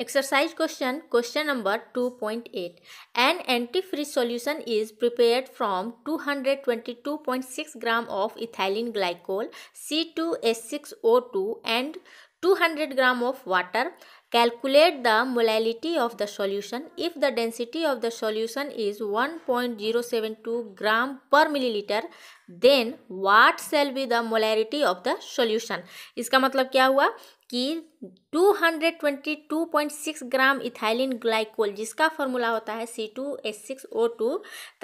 exercise question question number two point eight an antifreeze solution is prepared from two hundred twenty two point six gram of ethylene glycol C two S six O two and two hundred gram of water calculate the molality of the solution if the density of the solution is one point zero seven two gram per millilitre then what shall be the molality of the solution इसका मतलब क्या हुआ कि 222.6 gram ethylene glycol जिसका formula होता है C two six O two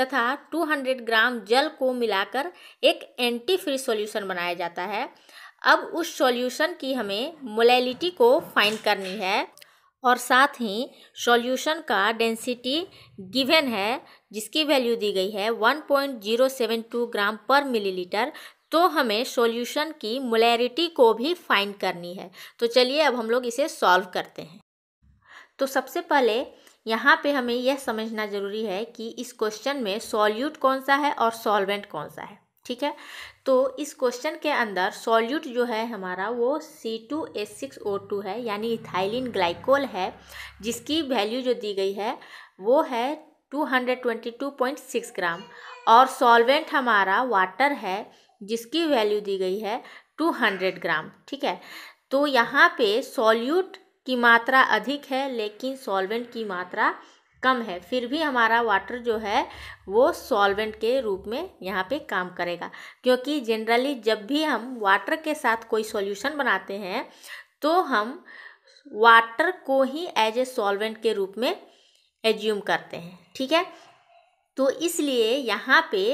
तथा 200 ग्राम जल को मिलाकर एक एंटी फ्री सॉल्यूशन बनाया जाता है अब उस सॉल्यूशन की हमें मोलैलिटी को फाइंड करनी है और साथ ही सॉल्यूशन का डेंसिटी गिवन है जिसकी वैल्यू दी गई है 1.072 ग्राम पर मिलीलीटर तो हमें सॉल्यूशन की मोलैरिटी को भी फाइंड करनी है तो चलिए अब हम लोग इसे सॉल्व करते हैं तो सबसे पहले यहाँ पे हमें यह समझना ज़रूरी है कि इस क्वेश्चन में सॉल्यूट कौन सा है और सॉल्वेंट कौन सा है ठीक है तो इस क्वेश्चन के अंदर सॉल्यूट जो है हमारा वो C two S six O two है यानी इथाइलिन ग्लाइकोल है जिसकी वैल्यू जो दी गई है वो है two hundred twenty two point six gram और सॉल्वेंट हमारा वाटर है जिसकी वैल्यू दी गई है टू हंड्रेड ग्राम ठीक है तो यहाँ पे सॉल्यूट की मात्रा अधिक है लेकिन सॉल्वेंट की मात्रा कम है फिर भी हमारा वाटर जो है वो सॉल्वेंट के रूप में यहाँ पे काम करेगा क्योंकि जनरली जब भी हम वाटर के साथ कोई सॉल्यूशन बनाते हैं तो हम वाटर को ही एज ए सॉल्वेंट के रूप में एज्यूम करते हैं ठीक है तो इसलिए यहाँ पे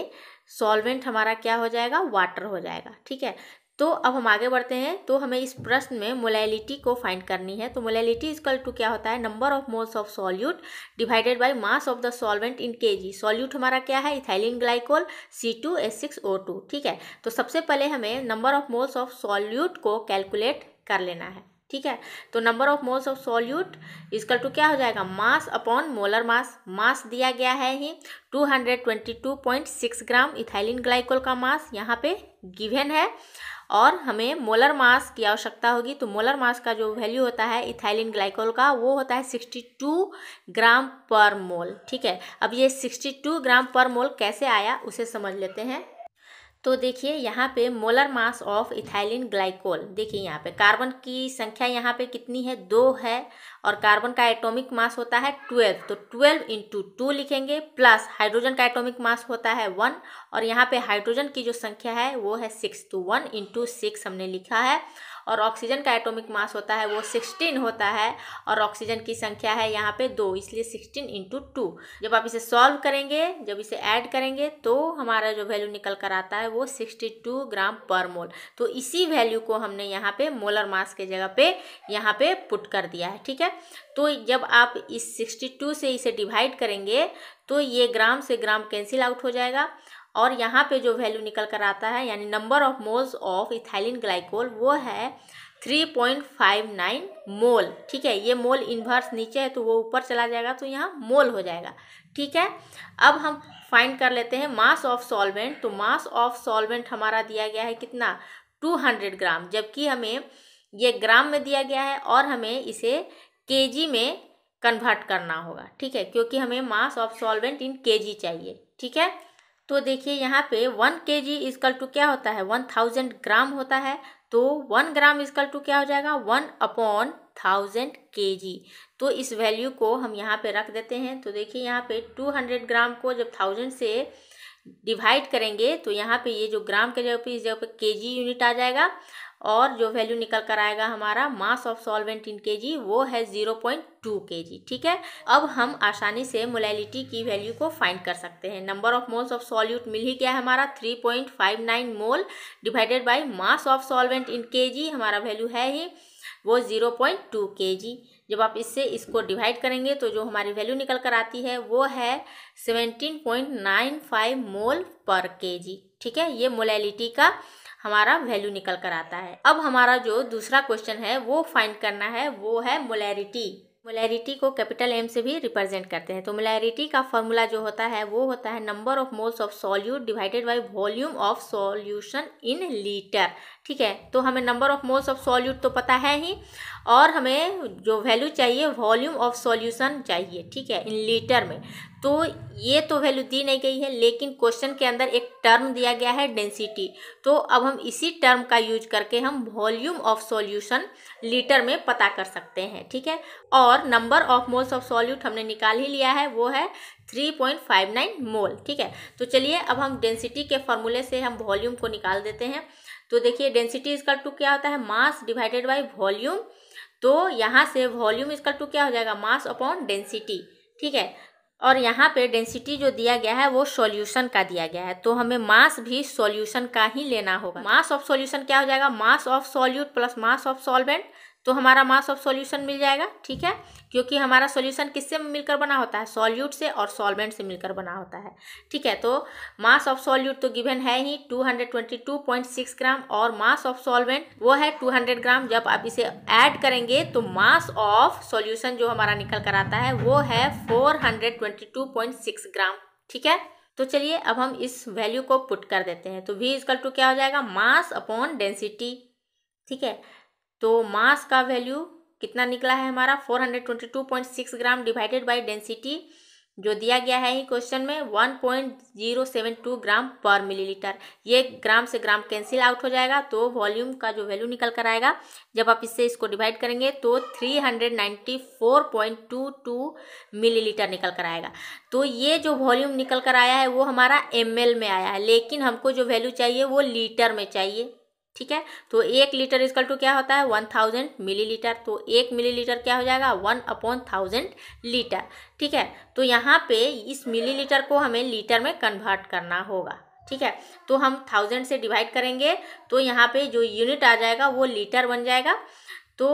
सॉल्वेंट हमारा क्या हो जाएगा वाटर हो जाएगा ठीक है तो अब हम आगे बढ़ते हैं तो हमें इस प्रश्न में मोलैलिटी को फाइंड करनी है तो मोलैलिटी इजकल टू क्या होता है number of moles of solute divided by mass of the solvent in KG solute हमारा क्या है ethylene glycol C two S six O two ठीक है तो सबसे पहले हमें number of moles of solute को कैलकुलेट कर लेना है ठीक है तो number of moles of solute इसका टू क्या हो जाएगा मास अपॉन मोलर मास मास दिया गया है ही 222.6 ग्राम इथाइलिन ग्लाइकोल का मास यहाँ पे गिवन है और हमें मोलर मास की आवश्यकता होगी तो मोलर मास का जो वैल्यू होता है इथाइलिन ग्लाइकोल का वो होता है 62 ग्राम पर मोल ठीक है अब ये 62 ग्राम पर मोल कैसे आया उसे समझ लेते हैं तो देखिए यहाँ पे molar mass of ethylene glycol देखिए यहाँ पे कार्बन की संख्या यहाँ पे कितनी है दो है और कार्बन का एटॉमिक मास होता है ट्वेल्व तो ट्वेल्व इंटू टू लिखेंगे प्लस हाइड्रोजन का एटॉमिक मास होता है वन और यहाँ पे हाइड्रोजन की जो संख्या है वो है सिक्स तो वन इंटू सिक्स हमने लिखा है और ऑक्सीजन का एटॉमिक मास होता है वो सिक्सटीन होता है और ऑक्सीजन की संख्या है यहाँ पे दो इसलिए सिक्सटीन इंटू टू जब आप इसे सॉल्व करेंगे जब इसे ऐड करेंगे तो हमारा जो वैल्यू निकल कर आता है वो सिक्सटी टू ग्राम पर मोल तो इसी वैल्यू को हमने यहाँ पे मोलर मास के जगह पे यहाँ पे पुट कर दिया है ठीक है तो जब आप इस सिक्सटी टू से इसे डिवाइड करेंगे तो ये ग्राम से ग्राम कैंसिल आउट हो जाएगा और यहाँ पे जो वैल्यू निकल कर आता है यानी number of moles of ethylene glycol वो है three point five nine mole ठीक है ये मोल इन्वर्स नीचे है तो वो ऊपर चला जाएगा तो यहाँ मोल हो जाएगा ठीक है अब हम फाइंड कर लेते हैं मास ऑफ सॉल्वेंट तो मास ऑफ सॉल्वेंट हमारा दिया गया है कितना टू हंड्रेड ग्राम जबकि हमें ये ग्राम में दिया गया है और हमें इसे जी में कन्वर्ट करना होगा ठीक है क्योंकि हमें मास ऑफ सॉल्वेंट इन जी चाहिए ठीक है तो देखिए यहाँ पे वन के जी इसकल टू क्या होता है वन थाउजेंड ग्राम होता है तो वन ग्राम इसकल टू क्या हो जाएगा वन अपॉन थाउजेंड के जी तो इस वैल्यू को हम यहाँ पे रख देते हैं तो देखिए यहाँ पे टू हंड्रेड ग्राम को जब थाउजेंड से डिवाइड करेंगे तो यहाँ पे ये जो ग्राम के जगह पे इस जगह पे के जी यूनिट आ जाएगा और जो वैल्यू निकल कर आएगा हमारा मास ऑफ सॉल्वेंट इन के जी वो है ज़ीरो पॉइंट टू के जी ठीक है अब हम आसानी से मोलैलिटी की वैल्यू को फाइंड कर सकते हैं number of moles of solute मिल ही गया है हमारा three point five nine mole divided by mass of solvent in K G हमारा वैल्यू है ही वो ज़ीरो पॉइंट टू के जी जब आप इससे इसको डिवाइड करेंगे तो जो हमारी वैल्यू निकल कर आती है वो है seventeen point nine five mole per K जी ठीक है ये मोलैलिटी का हमारा वैल्यू निकल कर आता है अब हमारा जो दूसरा क्वेश्चन है वो फाइंड करना है वो है मोलैरिटी मोलैरिटी को कैपिटल एम से भी रिप्रेजेंट करते हैं तो मोलैरिटी का फॉर्मूला जो होता है वो होता है number of moles of solute divided by volume of solution in litre ठीक है तो हमें number of moles of solute तो पता है ही और हमें जो वैल्यू चाहिए वॉल्यूम ऑफ सॉल्यूशन चाहिए ठीक है इन लीटर में तो ये तो वैल्यू दी नहीं गई है लेकिन क्वेश्चन के अंदर एक टर्म दिया गया है डेंसिटी तो अब हम इसी टर्म का यूज करके हम वॉल्यूम ऑफ सॉल्यूशन लीटर में पता कर सकते हैं ठीक है और number of moles of solute हमने निकाल ही लिया है वो है 3.59 मोल ठीक है तो चलिए अब हम डेंसिटी के फॉर्मूले से हम वॉल्यूम को निकाल देते हैं तो देखिए डेंसिटी इसका टू क्या होता है मास डिवाइडेड बाई वॉल्यूम तो यहाँ से वॉल्यूम इसका टू क्या हो जाएगा मास अपॉन डेंसिटी ठीक है और यहाँ पे डेंसिटी जो दिया गया है वो सॉल्यूशन का दिया गया है तो हमें मास भी सॉल्यूशन का ही लेना होगा मास ऑफ सॉल्यूशन क्या हो जाएगा mass of solute plus mass of solvent तो हमारा मास ऑफ सॉल्यूशन मिल जाएगा ठीक है क्योंकि हमारा सॉल्यूशन किससे मिलकर बना होता है सॉल्यूट से और सॉल्वेंट से मिलकर बना होता है ठीक है तो मास ऑफ सॉल्यूट तो गिवन है ही 222.6 ग्राम और मास ऑफ सॉल्वेंट वो है 200 ग्राम जब आप इसे ऐड करेंगे तो मास ऑफ सॉल्यूशन जो हमारा निकल कर आता है वो है 422.6 ग्राम ठीक है तो चलिए अब हम इस वैल्यू को पुट कर देते हैं तो वी इजकल टू क्या हो जाएगा मास अपॉन डेंसिटी ठीक है तो मास का वैल्यू कितना निकला है हमारा 422.6 ग्राम डिवाइडेड बाय डेंसिटी जो दिया गया है ही क्वेश्चन में 1.072 ग्राम पर मिलीलीटर ये ग्राम से ग्राम कैंसिल आउट हो जाएगा तो वॉल्यूम का जो वैल्यू निकल कर आएगा जब आप इससे इसको डिवाइड करेंगे तो 394.22 मिलीलीटर निकल कर आएगा तो ये जो वॉल्यूम निकल कर आया है वो हमारा एम में आया है लेकिन हमको जो वैल्यू चाहिए वो लीटर में चाहिए ठीक है तो एक लीटर इसका टू क्या होता है वन थाउजेंड लीटर तो एक मिलीलीटर क्या हो जाएगा वन अपॉन थाउजेंड लीटर ठीक है तो यहाँ पे इस मिलीलीटर को हमें लीटर में कन्वर्ट करना होगा ठीक है तो हम थाउजेंड से डिवाइड करेंगे तो यहाँ पे जो यूनिट आ जाएगा वो लीटर बन जाएगा तो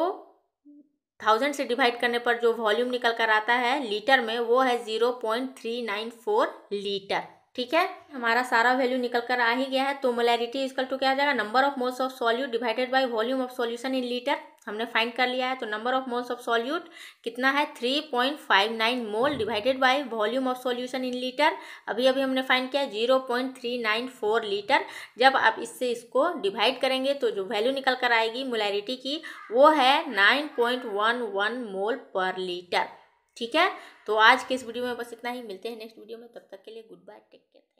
थाउजेंड से डिवाइड करने पर जो वॉल्यूम निकल कर आता है लीटर में वो है zero point three nine four litre ठीक है हमारा सारा वैल्यू निकल कर आ ही गया है तो मोलैरिटी इजकल टू क्या आ जाएगा number of moles of solute divided by volume of solution in litre हमने फाइंड कर लिया है तो number of moles of solute कितना है three point five nine mole divided by volume of solution in litre अभी अभी हमने फाइंड किया zero point three nine four litre जब आप इससे इसको डिवाइड करेंगे तो जो वैल्यू निकल कर आएगी मोलैरिटी की वो है nine point one one mole per litre ठीक है तो आज के इस वीडियो में बस इतना ही मिलते हैं नेक्स्ट वीडियो में तब तक के लिए गुड बाय टेक केयर